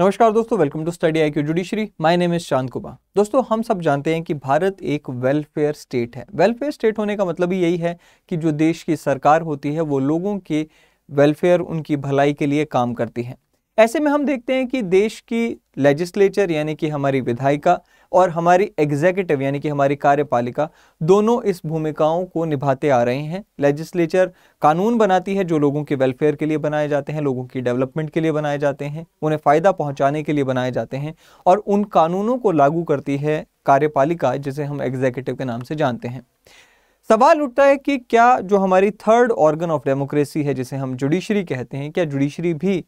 नमस्कार दोस्तों welcome to study I Q judiciary my name is Shant Kumar दोस्तों हम सब जानते हैं कि भारत एक वेलफेयर स्टेट है वेलफेयर स्टेट होने का मतलब ही यही है कि जो देश की सरकार होती है वो लोगों के वेलफेयर उनकी भलाई के लिए काम करती है ऐसे में हम देखते हैं कि देश की लेजिस्लेचर यानी कि हमारी विधायिका और हमारी एग्जीक्यूटिव यानी कि हमारी कार्यपालिका दोनों इस भूमिकाओं को निभाते आ रहे हैं लेजिस्लेचर कानून बनाती है जो लोगों के वेलफेयर के लिए बनाए जाते हैं लोगों की डेवलपमेंट के लिए बनाए जाते हैं उन्हें फ़ायदा पहुँचाने के लिए बनाए जाते हैं और उन कानूनों को लागू करती है कार्यपालिका जिसे हम एग्जीक्यूटिव के नाम से जानते हैं सवाल उठता है कि क्या जो हमारी थर्ड ऑर्गन ऑफ डेमोक्रेसी है जिसे हम जुडिशरी कहते हैं क्या जुडिशरी भी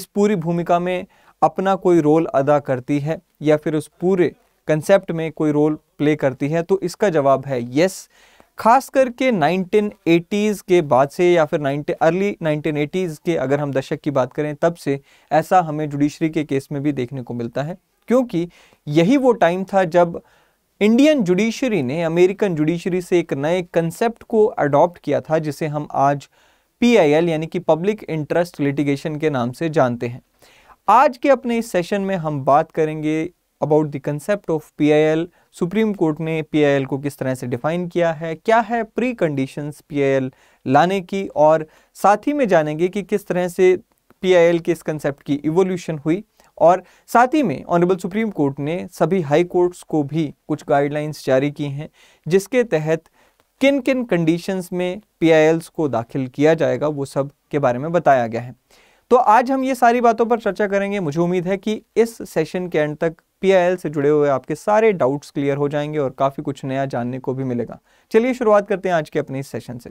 इस पूरी भूमिका में अपना कोई रोल अदा करती है या फिर उस पूरे कंसेप्ट में कोई रोल प्ले करती है तो इसका जवाब है यस खास करके 1980s के बाद से या फिर 90 अर्ली 1980s के अगर हम दशक की बात करें तब से ऐसा हमें जुडिशरी के केस में भी देखने को मिलता है क्योंकि यही वो टाइम था जब इंडियन जुडिशरी ने अमेरिकन जुडिशरी से एक नए कंसेप्ट को अडॉप्ट किया था जिसे हम आज पीआईएल यानी कि पब्लिक इंटरेस्ट लिटिगेशन के नाम से जानते हैं आज के अपने इस सेशन में हम बात करेंगे about the concept of PIL supreme court ने पीआईएल को किस तरह से डिफाइन किया है क्या है प्री कंडीशंस पीआईएल लाने की और साथ ही में जानेंगे कि किस तरह से पीआईएल के इस कंसेप्ट की इवोल्यूशन हुई और साथ ही में ऑनरेबल सुप्रीम कोर्ट ने सभी हाई कोर्ट्स को भी कुछ गाइडलाइंस जारी की हैं जिसके तहत किन किन कंडीशंस में एल्स को दाखिल किया जाएगा वो सब के बारे में बताया गया है तो आज हम ये सारी बातों पर चर्चा करेंगे मुझे उम्मीद है कि इस सेशन के एंड तक पी से जुड़े हुए आपके सारे डाउट्स क्लियर हो जाएंगे और काफ़ी कुछ नया जानने को भी मिलेगा चलिए शुरुआत करते हैं आज के अपने इस सेशन से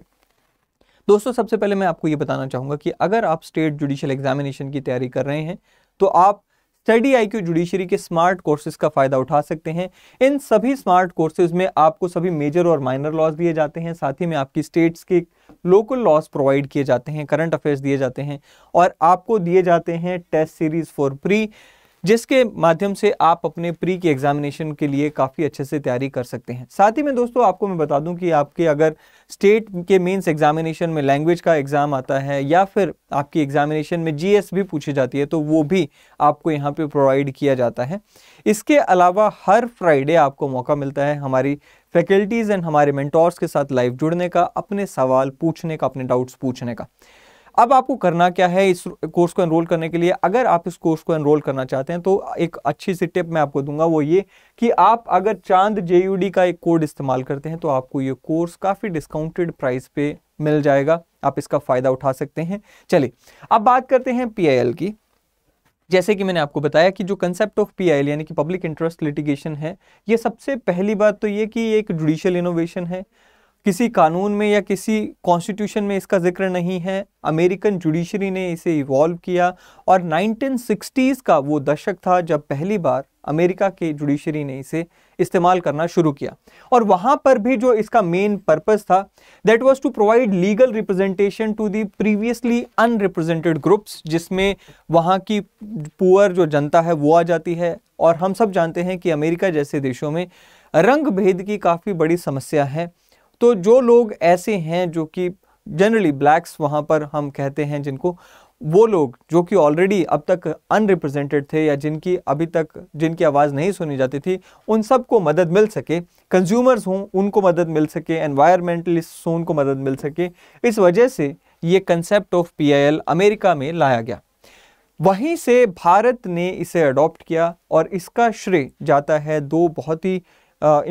दोस्तों सबसे पहले मैं आपको ये बताना चाहूँगा कि अगर आप स्टेट जुडिशियल एग्जामिनेशन की तैयारी कर रहे हैं तो आप स्टडी आई क्यू के स्मार्ट कोर्सेज का फ़ायदा उठा सकते हैं इन सभी स्मार्ट कोर्सेज में आपको सभी मेजर और माइनर लॉस दिए जाते हैं साथ ही में आपकी स्टेट्स के लोकल लॉस प्रोवाइड किए जाते हैं करंट अफेयर्स दिए जाते हैं और आपको दिए जाते हैं टेस्ट सीरीज़ फॉर प्री जिसके माध्यम से आप अपने प्री की एग्जामिनेशन के लिए काफ़ी अच्छे से तैयारी कर सकते हैं साथ ही में दोस्तों आपको मैं बता दूं कि आपके अगर स्टेट के मेंस एग्जामिनेशन में लैंग्वेज का एग्ज़ाम आता है या फिर आपकी एग्जामिनेशन में जीएस भी पूछी जाती है तो वो भी आपको यहाँ पर प्रोवाइड किया जाता है इसके अलावा हर फ्राइडे आपको मौका मिलता है हमारी फैकल्टीज़ एंड हमारे मेंटोर्स के साथ लाइव जुड़ने का अपने सवाल पूछने का अपने डाउट्स पूछने का अब आपको करना क्या है इस कोर्स को एनरोल करने के लिए अगर आप इस कोर्स को एनरोल करना चाहते हैं तो एक अच्छी सी टिप मैं आपको दूंगा वो ये कि आप अगर चांद जे का एक कोड इस्तेमाल करते हैं तो आपको ये कोर्स काफ़ी डिस्काउंटेड प्राइस पे मिल जाएगा आप इसका फ़ायदा उठा सकते हैं चलिए अब बात करते हैं पी की जैसे कि मैंने आपको बताया कि जो कंसेप्ट ऑफ पी यानी कि पब्लिक इंटरेस्ट लिटिगेशन है ये सबसे पहली बात तो ये कि ये एक जुडिशियल इनोवेशन है किसी कानून में या किसी कॉन्स्टिट्यूशन में इसका जिक्र नहीं है अमेरिकन जुडिशरी ने इसे इवॉल्व किया और 1960s का वो दशक था जब पहली बार अमेरिका के जुडिशरी ने इसे इस्तेमाल करना शुरू किया और वहाँ पर भी जो इसका मेन पर्पस था that was to provide legal representation to the previously unrepresented groups जिसमें वहाँ की पुअर जो जनता है वो आ जाती है और हम सब जानते हैं कि अमेरिका जैसे देशों में रंग भेद की काफ़ी बड़ी समस्या है तो जो लोग ऐसे हैं जो कि जनरली ब्लैक्स वहाँ पर हम कहते हैं जिनको वो लोग जो कि ऑलरेडी अब तक अनरिप्रेजेंटेड थे या जिनकी अभी तक जिनकी आवाज़ नहीं सुनी जाती थी उन सबको मदद मिल सके कंज्यूमर्स हों उनको मदद मिल सके एनवायरमेंटलिस्ट हों उनको मदद मिल सके इस वजह से ये कंसेप्ट ऑफ पीआईएल अमेरिका में लाया गया वहीं से भारत ने इसे अडॉप्ट किया और इसका श्रेय जाता है दो बहुत ही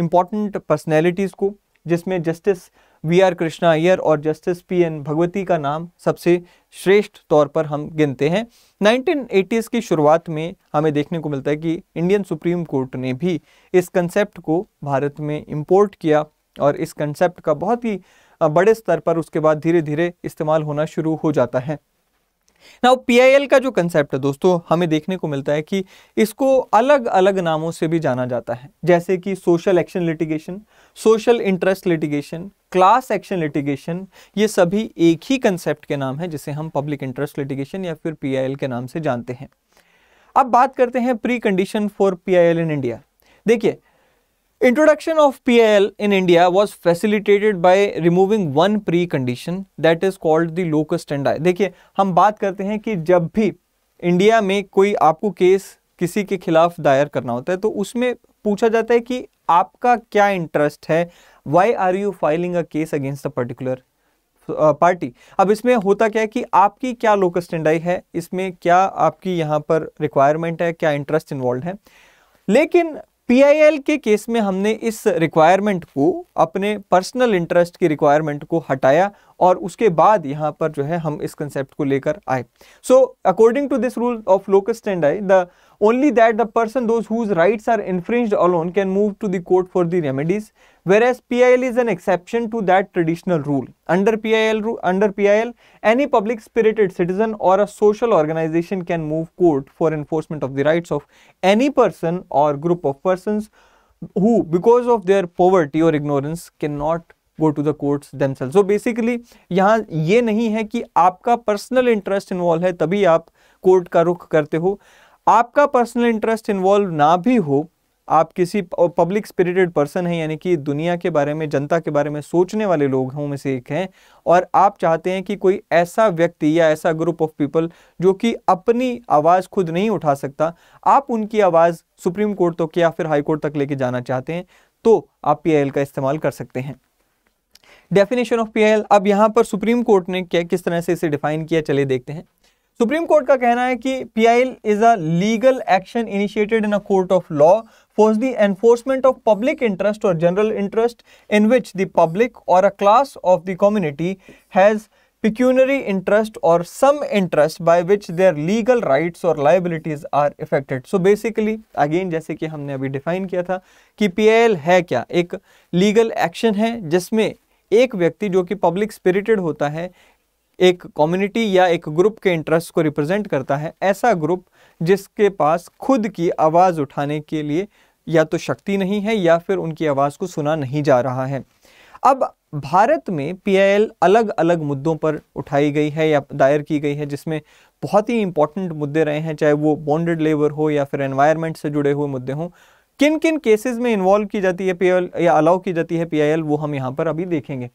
इम्पॉर्टेंट पर्सनैलिटीज़ को जिसमें justice V R Krishna Iyer और जस्टिस पी एन भगवती का नाम सबसे श्रेष्ठ तौर पर हम गिनते हैं 1980s की शुरुआत में हमें देखने को मिलता है कि इंडियन सुप्रीम कोर्ट ने भी इस कंसेप्ट को भारत में इम्पोर्ट किया और इस कंसेप्ट का बहुत ही बड़े स्तर पर उसके बाद धीरे धीरे इस्तेमाल होना शुरू हो जाता है नाउ पीआईएल का जो कंसेप्ट है दोस्तों हमें देखने को मिलता है कि इसको अलग अलग नामों से भी जाना जाता है जैसे कि social action litigation social interest litigation class action litigation ये सभी एक ही कंसेप्ट के नाम है जिसे हम पब्लिक इंटरेस्ट लिटिगेशन या फिर पीआईएल के नाम से जानते हैं अब बात करते हैं precondition for PIL in India देखिए introduction of P L in India was facilitated by removing one precondition that is called the the standi देखिए हम बात करते हैं कि जब भी इंडिया में कोई आपको केस किसी के खिलाफ दायर करना होता है तो उसमें पूछा जाता है कि आपका क्या इंटरेस्ट है why are you filing a case against a particular party अब इसमें होता क्या है कि आपकी क्या लोकल स्टैंड आई है इसमें क्या आपकी यहाँ पर रिक्वायरमेंट है क्या इंटरेस्ट इन्वॉल्व है लेकिन पीआईएल के केस में हमने इस रिक्वायरमेंट को अपने पर्सनल इंटरेस्ट की रिक्वायरमेंट को हटाया और उसके बाद यहां पर जो है हम इस कंसेप्ट को लेकर आए so according to this rule of locus standi the only that the person those whose rights are infringed alone can move to the court for the remedies whereas PIL is an exception to that traditional rule under PIL under PIL any public spirited citizen or a social organization can move court for enforcement of the rights of any person or group of persons who because of their poverty or ignorance cannot go to the courts themselves so basically यहाँ ये नहीं है कि आपका personal interest involve है तभी आप court का रुख करते हो आपका पर्सनल इंटरेस्ट इन्वॉल्व ना भी हो आप किसी पब्लिक स्पिरिटेड पर्सन हैं यानी कि दुनिया के बारे में जनता के बारे में सोचने वाले लोगों में से एक हैं और आप चाहते हैं कि कोई ऐसा व्यक्ति या ऐसा ग्रुप ऑफ पीपल जो कि अपनी आवाज़ खुद नहीं उठा सकता आप उनकी आवाज़ सुप्रीम कोर्ट तक या फिर हाई कोर्ट तक लेके जाना चाहते हैं तो आप पी का इस्तेमाल कर सकते हैं डेफिनेशन ऑफ पी अब यहाँ पर सुप्रीम कोर्ट ने क्या किस तरह से इसे डिफाइन किया चले देखते हैं सुप्रीम कोर्ट का कहना है कि P I L is a legal action initiated in a court of law for the enforcement of public interest or general interest in which the public or a class of the community has pecuniary interest or some interest by which their legal rights or liabilities are affected so basically again जैसे कि हमने अभी define किया था कि L है क्या एक लीगल एक्शन है जिसमें एक व्यक्ति जो कि पब्लिक स्पिरिटेड होता है एक कम्युनिटी या एक ग्रुप के इंटरेस्ट को रिप्रेजेंट करता है ऐसा ग्रुप जिसके पास खुद की आवाज़ उठाने के लिए या तो शक्ति नहीं है या फिर उनकी आवाज़ को सुना नहीं जा रहा है अब भारत में पीआईएल अलग अलग मुद्दों पर उठाई गई है या दायर की गई है जिसमें बहुत ही इंपॉर्टेंट मुद्दे रहे हैं चाहे वो बॉन्डेड लेबर हो या फिर एनवायरमेंट से जुड़े हुए मुद्दे हों किन किन केसेस में इन्वॉल्व की जाती है पीआईएल या अलाउ की जाती है पीआईएल वो हम यहाँ पर अभी देखेंगे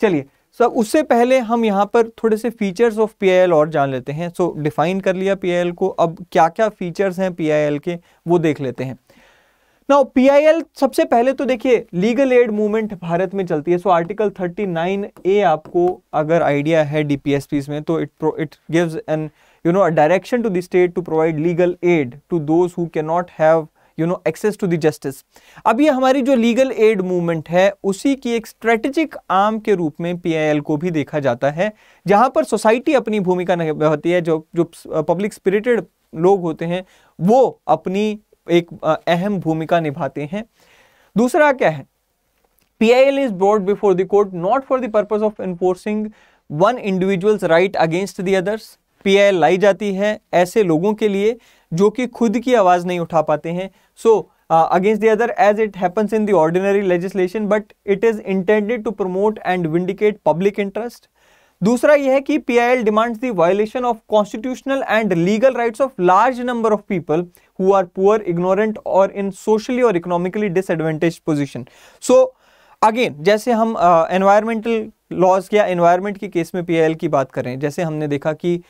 चलिए सो so, उससे पहले हम यहाँ पर थोड़े से फीचर्स ऑफ पीआईएल और जान लेते हैं सो so, डिफाइन कर लिया पीआईएल को अब क्या क्या फीचर्स हैं पीआईएल के वो देख लेते हैं ना पीआईएल सबसे पहले तो देखिए लीगल एड मूवमेंट भारत में चलती है सो आर्टिकल 39 ए आपको अगर आइडिया है डीपीएसपीस में तो it it gives an you know a direction to the state to provide legal aid to those who can not have you know access to the justice अब ये हमारी जो legal aid movement है उसी की एक स्ट्रेटेजिक आर्म के रूप में पीआईएल को भी देखा जाता है जहां पर सोसाइटी अपनी भूमिका निभाती है जो जो पब्लिक स्पिरिटेड लोग होते हैं वो अपनी एक अहम भूमिका निभाते हैं दूसरा क्या है PIL is brought before the court not for the purpose of enforcing one individual's right against the others PIL लाई जाती है ऐसे लोगों के लिए जो कि खुद की आवाज़ नहीं उठा पाते हैं so against the other as it happens in the ordinary legislation but it is intended to promote and vindicate public interest दूसरा यह है कि P I L demands the violation of constitutional and legal rights of large number of people who are poor ignorant or in socially or economically disadvantage position so again जैसे हम environmental uh, laws या environment के case में PIL की बात करें जैसे हमने देखा कि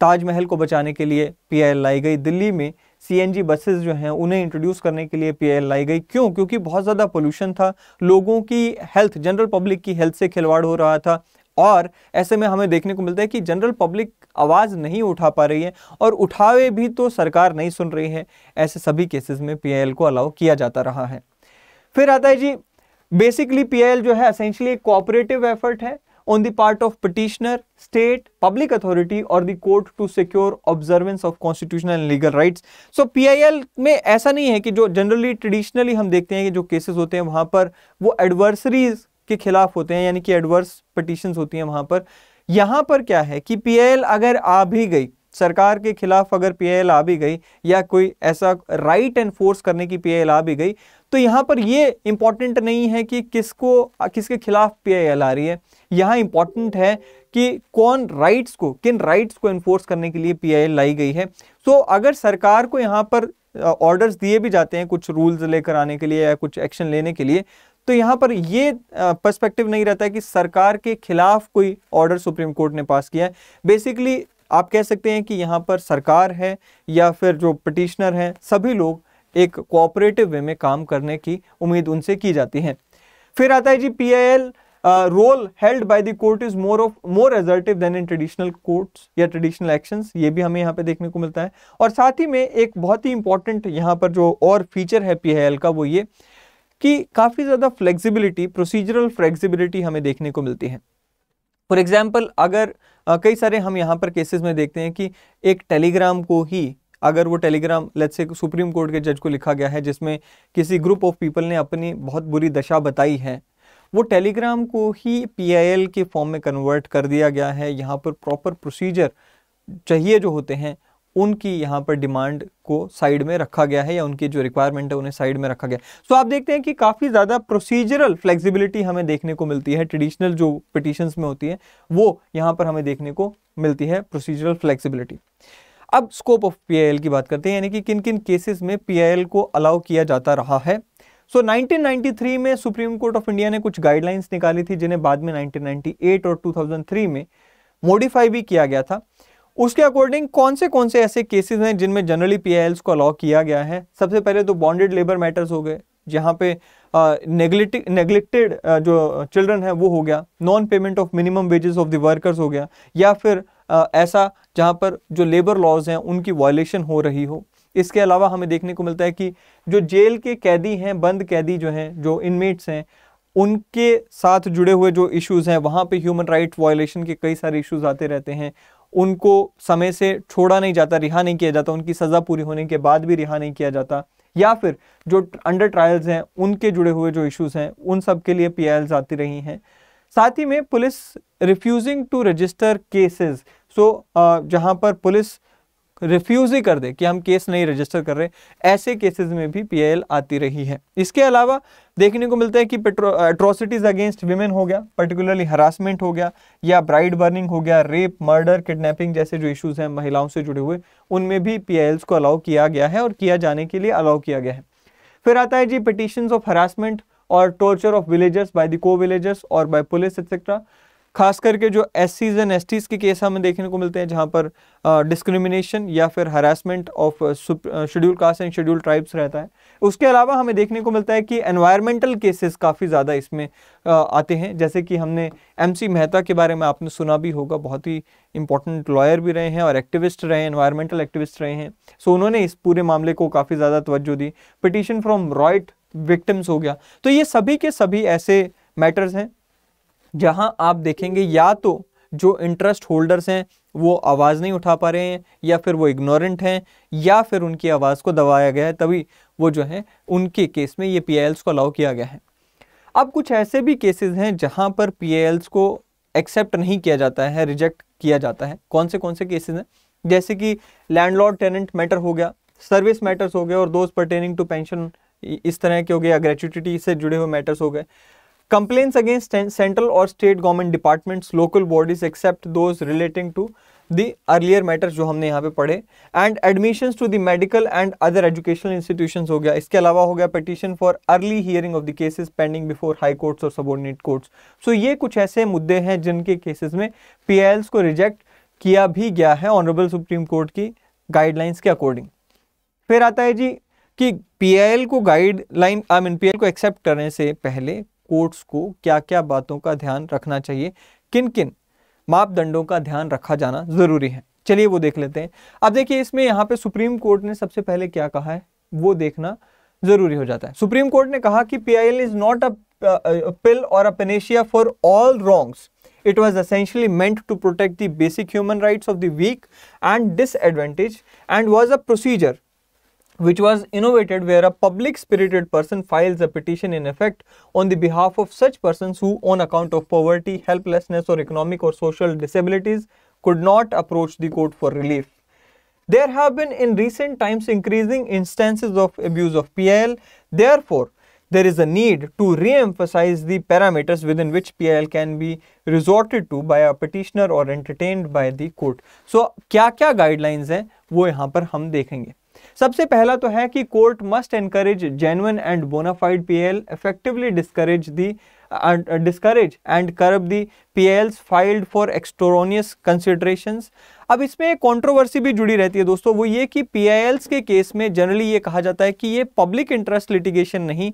ताजमहल को बचाने के लिए पीआईएल लाई गई दिल्ली में सीएनजी बसेस जो हैं उन्हें इंट्रोड्यूस करने के लिए पीआईएल लाई गई क्यों क्योंकि बहुत ज़्यादा पोल्यूशन था लोगों की हेल्थ जनरल पब्लिक की हेल्थ से खिलवाड़ हो रहा था और ऐसे में हमें देखने को मिलता है कि जनरल पब्लिक आवाज़ नहीं उठा पा रही है और उठावे भी तो सरकार नहीं सुन रही है ऐसे सभी केसेस में पीआईएल को अलाउ किया जाता रहा है फिर आता है जी बेसिकली पीआईएल जो है असेंशली एक कोऑपरेटिव एफर्ट है on the part of petitioner, state, public authority or the court to secure observance of constitutional and legal rights. So PIL में ऐसा नहीं है कि जो generally traditionally हम देखते हैं कि जो cases होते हैं वहाँ पर वो adversaries के खिलाफ होते हैं यानी कि adverse petitions होती हैं वहाँ पर यहाँ पर क्या है कि PIL अगर आ भी गई सरकार के खिलाफ अगर एल आ भी गई या कोई ऐसा राइट एनफोर्स करने की एल आ भी गई तो यहाँ पर ये इम्पॉर्टेंट नहीं है कि किसको किसके खिलाफ एल आ रही है यहाँ इम्पॉर्टेंट है कि कौन राइट्स को किन राइट्स को इन्फोर्स करने के लिए एल लाई गई है सो तो अगर सरकार को यहाँ पर ऑर्डर्स दिए भी जाते हैं कुछ रूल्स लेकर आने के लिए या कुछ एक्शन लेने के लिए तो यहाँ पर ये पर्सपेक्टिव नहीं रहता है कि सरकार के खिलाफ कोई ऑर्डर सुप्रीम कोर्ट ने पास किया है बेसिकली आप कह सकते हैं कि यहाँ पर सरकार है या फिर जो पटिशनर हैं सभी लोग एक कोऑपरेटिव वे में काम करने की उम्मीद उनसे की जाती है फिर आता है G P I L role held by the court is more of more assertive than in traditional courts या ट्रेडिशनल एक्शंस ये भी हमें यहाँ पे देखने को मिलता है और साथ ही में एक बहुत ही इंपॉर्टेंट यहाँ पर जो और फीचर है पी का वो ये कि काफ़ी ज़्यादा फ्लेक्सिबिलिटी प्रोसीजरल फ्लेक्सिबिलिटी हमें देखने को मिलती है फॉर एग्ज़ाम्पल अगर कई सारे हम यहाँ पर केसेस में देखते हैं कि एक टेलीग्राम को ही अगर वो टेलीग्राम लेट्स से सुप्रीम कोर्ट के जज को लिखा गया है जिसमें किसी ग्रुप ऑफ पीपल ने अपनी बहुत बुरी दशा बताई है वो टेलीग्राम को ही पीआईएल के फॉर्म में कन्वर्ट कर दिया गया है यहाँ पर प्रॉपर प्रोसीजर चाहिए जो होते हैं उनकी यहां पर डिमांड को साइड में रखा गया है या उनकी जो रिक्वायरमेंट है उन्हें साइड में रखा गया सो so, आप देखते हैं कि काफ़ी ज़्यादा प्रोसीजरल फ्लेक्सिबिलिटी हमें देखने को मिलती है ट्रेडिशनल जो पिटिशंस में होती है वो यहां पर हमें देखने को मिलती है प्रोसीजरल फ्लेक्सिबिलिटी अब स्कोप ऑफ पीआईएल की बात करते हैं यानी कि किन किन केसेस में पीआईएल को अलाउ किया जाता रहा है सो so, 1993 में सुप्रीम कोर्ट ऑफ इंडिया ने कुछ गाइडलाइंस निकाली थी जिन्हें बाद में 1998 और 2003 में मॉडिफाई भी किया गया था उसके अकॉर्डिंग कौन से कौन से ऐसे केसेस हैं जिनमें जनरली पी को अलाउ किया गया है सबसे पहले तो बॉन्डेड लेबर मैटर्स हो गए जहाँ पे नेगलेक्टेड uh, uh, जो चिल्ड्रन है वो हो गया non payment of minimum wages of the workers हो गया या फिर uh, ऐसा जहाँ पर जो लेबर लॉज हैं उनकी वायलेशन हो रही हो इसके अलावा हमें देखने को मिलता है कि जो जेल के कैदी हैं बंद कैदी जो हैं जो इनमेट्स हैं उनके साथ जुड़े हुए जो इश्यूज़ हैं वहाँ पे ह्यूमन राइट वायलेशन के कई सारे इश्यूज आते रहते हैं उनको समय से छोड़ा नहीं जाता रिहा नहीं किया जाता उनकी सज़ा पूरी होने के बाद भी रिहा नहीं किया जाता या फिर जो अंडर ट्रायल्स हैं उनके जुड़े हुए जो इश्यूज हैं उन सब के लिए पी आती रही हैं साथ ही में police refusing to register cases so जहां पर पुलिस रिफ्यूज़ ही कर दे कि हम केस नहीं रजिस्टर कर रहे ऐसे केसेस में भी पीआईएल आती रही है इसके अलावा देखने को मिलता है कि एट्रोसिटीज़ अगेंस्ट वीमेन हो गया पर्टिकुलरली हरासमेंट हो गया या ब्राइड बर्निंग हो गया रेप मर्डर किडनैपिंग जैसे जो इश्यूज हैं महिलाओं से जुड़े हुए उनमें भी पी को अलाउ किया गया है और किया जाने के लिए अलाउ किया गया है फिर आता है G petition of harassment or torture of villagers by the co villagers or by police etcetera खास करके जो S Cs and S Ts के केस हमें देखने को मिलते हैं जहाँ पर डिस्क्रिमिनेशन या फिर harassment of schedule caste and schedule tribes रहता है उसके अलावा हमें देखने को मिलता है कि एनवायरमेंटल केसेस काफ़ी ज़्यादा इसमें uh, आते हैं जैसे कि हमने एम सी मेहता के बारे में आपने सुना भी होगा बहुत ही इंपॉर्टेंट लॉयर भी रहे हैं और एक्टिविस्ट रहे हैं एनवायरमेंटल एक्टिविस्ट रहे हैं सो उन्होंने इस पूरे मामले को काफ़ी ज़्यादा तवज्जो दी पिटिशन फ्रॉम रॉयट विक्टम्स हो गया तो ये सभी के सभी ऐसे मैटर्स हैं जहां आप देखेंगे या तो जो इंटरेस्ट होल्डर्स हैं वो आवाज़ नहीं उठा पा रहे हैं या फिर वो इग्नोरेंट हैं या फिर उनकी आवाज़ को दबाया गया है तभी वो जो है उनके केस में ये पी को अलाउ किया गया है अब कुछ ऐसे भी केसेस हैं जहां पर पी को एक्सेप्ट नहीं किया जाता है रिजेक्ट किया जाता है कौन से कौन से केसेस हैं जैसे कि लैंडलॉर्ड टेनेंट मैटर हो गया सर्विस मैटर्स हो गए और दोस्त परटेनिंग टू पेंशन इस तरह के हो गए या ग्रेचुटी से जुड़े हुए मैटर्स हो गए कंप्लेन्स अगेंस्ट सेंट्रल और state government department local bodies except those relating to the earlier matters जो हमने यहाँ पे पढ़े and admission to the medical and other educational institution हो गया इसके अलावा हो गया petition for early hearing of the cases pending before high courts और सबोर्डिनेट कोर्ट्स सो ये कुछ ऐसे मुद्दे हैं जिनके केसेज में पी आई एल्स को रिजेक्ट किया भी गया है ऑनरेबल सुप्रीम कोर्ट की गाइडलाइंस के अकॉर्डिंग फिर आता है जी कि पी आई एल को guideline I mean P L को एक्सेप्ट करने से पहले कोर्ट्स को क्या क्या बातों का ध्यान रखना चाहिए किन किन मापदंडों का ध्यान रखा जाना ज़रूरी है चलिए वो देख लेते हैं अब देखिए इसमें यहाँ पे सुप्रीम कोर्ट ने सबसे पहले क्या कहा है वो देखना ज़रूरी हो जाता है सुप्रीम कोर्ट ने कहा कि P I L is not pill or a panacea for all wrongs it was essentially meant to protect the basic human rights of the weak and disadvantaged and was a procedure which was innovated where a public spirited person files a petition in effect on the behalf of such persons who on account of poverty, helplessness or economic or social disabilities could not approach the court for relief. There have been in recent times increasing instances of abuse of PIL. Therefore, there is a need to re-emphasize the parameters within which PIL can be resorted to by a petitioner or entertained by the court. So, क्या क्या guidelines हैं वो यहाँ पर सबसे पहला तो है कि court must encourage genuine and bona fide P L effectively discourage the discourage and curb the curb filed for filed for अब इसमें एक कॉन्ट्रोवर्सी भी जुड़ी रहती है दोस्तों वो ये कि पीआईएल्स के केस में जनरली ये कहा जाता है कि ये पब्लिक इंटरेस्ट लिटिगेशन नहीं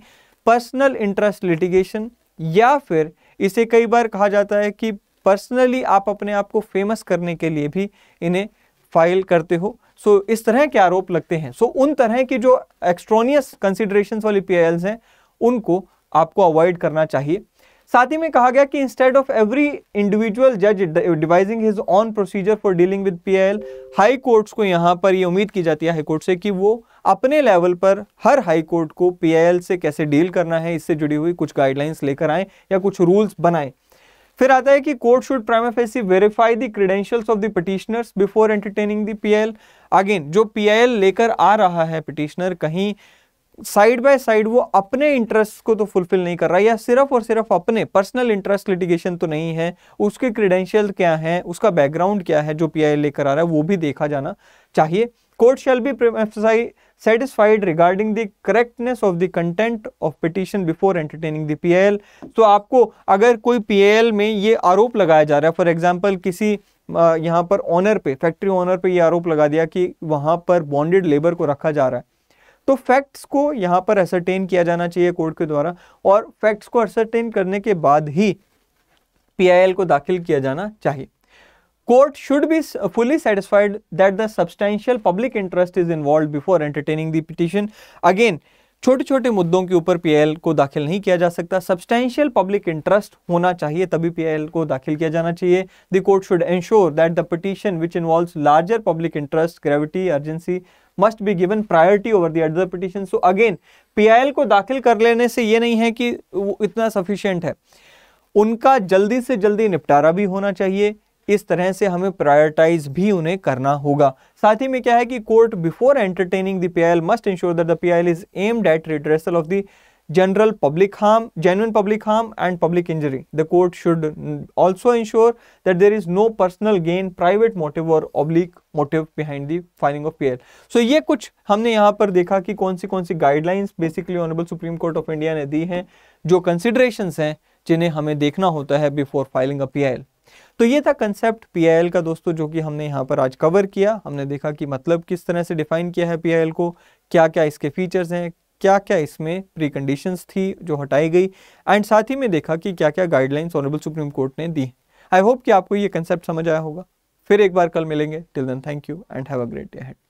पर्सनल इंटरेस्ट लिटिगेशन या फिर इसे कई बार कहा जाता है कि पर्सनली आप अपने आप को फेमस करने के लिए भी इन्हें फाइल करते हो सो इस तरह के आरोप लगते हैं सो उन तरह की जो एक्सट्रोनियस कंसिडरेशन वाली पी हैं उनको आपको अवॉइड करना चाहिए साथ ही में कहा गया कि इंस्टेड ऑफ एवरी इंडिविजुअल जज devising his own procedure for dealing with L high courts को यहाँ पर ये उम्मीद की जाती है हाई कोर्ट से कि वो अपने लेवल पर हर हाई कोर्ट को एल से कैसे डील करना है इससे जुड़ी हुई कुछ गाइडलाइंस लेकर आए या कुछ रूल्स बनाएं फिर आता है कि court should prima facie verify the credentials of the petitioners before entertaining the P L again जो पीएल लेकर आ रहा है पिटिशनर कहीं साइड बाय साइड वो अपने इंटरेस्ट को तो फुलफिल नहीं कर रहा या सिर्फ और सिर्फ अपने पर्सनल इंटरेस्ट लिटिगेशन तो नहीं है उसके क्रीडेंशियल क्या है उसका बैकग्राउंड क्या है जो पीआईएल लेकर आ रहा है वो भी देखा जाना चाहिए court shall be satisfied regarding the correctness of the content of petition before entertaining the PIL तो आपको अगर कोई PIL में ये आरोप लगाया जा रहा है फॉर एग्जांपल किसी यहाँ पर ऑनर पे फैक्ट्री ऑनर पे ये आरोप लगा दिया कि वहाँ पर बॉन्डेड लेबर को रखा जा रहा है तो फैक्ट्स को यहाँ पर असरटेन किया जाना चाहिए कोर्ट के द्वारा और फैक्ट्स को असरटेन करने के बाद ही पीआईएल को दाखिल किया जाना चाहिए Court should be fully satisfied that the substantial public interest is involved before entertaining the petition. Again, छोटे छोटे मुद्दों के ऊपर पीआईएल को दाखिल नहीं किया जा सकता सब्सटैशियल पब्लिक इंटरेस्ट होना चाहिए तभी पीआईएल को दाखिल किया जाना चाहिए the court should ensure that the petition which involves larger public interest gravity urgency must be given priority over the other petition so again PIL को दाखिल कर लेने से ये नहीं है कि वो इतना सफिशियंट है उनका जल्दी से जल्दी निपटारा भी होना चाहिए इस तरह से हमें प्रायोरिटाइज भी उन्हें करना होगा साथ ही में क्या है कि court before entertaining the L must ensure that the P is aimed at redressal of the general public harm genuine public harm and public injury the court should also ensure that there is no personal gain private motive or oblique motive behind the filing of P L so ये कुछ हमने यहां पर देखा कि कौन सी कौन सी guidelines basically honourable supreme court of India ने दी हैं जो कंसिडरेशन हैं जिन्हें हमें देखना होता है बिफोर फाइलिंग अ पी तो ये था कंसेप्ट पीआईएल का दोस्तों जो कि हमने यहाँ पर आज कवर किया हमने देखा कि मतलब किस तरह से डिफाइन किया है पीआईएल को क्या क्या इसके फीचर्स हैं क्या क्या इसमें प्री कंडीशन थी जो हटाई गई एंड साथ ही में देखा कि क्या क्या गाइडलाइंस ऑनरेबल सुप्रीम कोर्ट ने दी आई होप कि आपको ये कंसेप्ट समझ आया होगा फिर एक बार कल मिलेंगे till then thank you and have a great day head